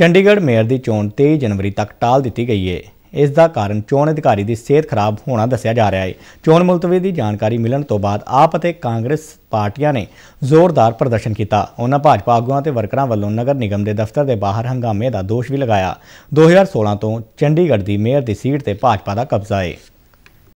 Chandigarh mayor ਦੀ ਚੋਣ 23 ਜਨਵਰੀ ਤੱਕ ਟਾਲ ਦਿੱਤੀ ਗਈ ਹੈ ਇਸ ਦਾ ਕਾਰਨ ਚੋਣ ਅਧਿਕਾਰੀ ਦੀ ਸਿਹਤ ਖਰਾਬ ਹੋਣਾ ਦੱਸਿਆ ਜਾ ਰਿਹਾ ਹੈ ਚੋਣ ਮੁਲਤਵੀ ਦੀ ਜਾਣਕਾਰੀ ਮਿਲਣ ਤੋਂ ਬਾਅਦ ਆਪ ਅਤੇ ਕਾਂਗਰਸ ਪਾਰਟੀਆਂ ਨੇ ਜ਼ੋਰਦਾਰ ਪ੍ਰਦਰਸ਼ਨ ਕੀਤਾ ਉਹਨਾਂ ਭਾਜਪਾ ਆਗੂਆਂ ਤੇ ਵਰਕਰਾਂ ਵੱਲੋਂ ਨਗਰ ਨਿਗਮ ਦੇ ਦਫ਼ਤਰ ਦੇ ਬਾਹਰ ਹੰਗਾਮੇ ਦਾ ਦੋਸ਼ ਵੀ ਲਗਾਇਆ 2016 ਤੋਂ ਚੰਡੀਗੜ੍ਹ ਦੀ ਮੇਅਰ ਦੀ ਸੀਟ ਤੇ ਭਾਜਪਾ ਦਾ ਕਬਜ਼ਾ ਹੈ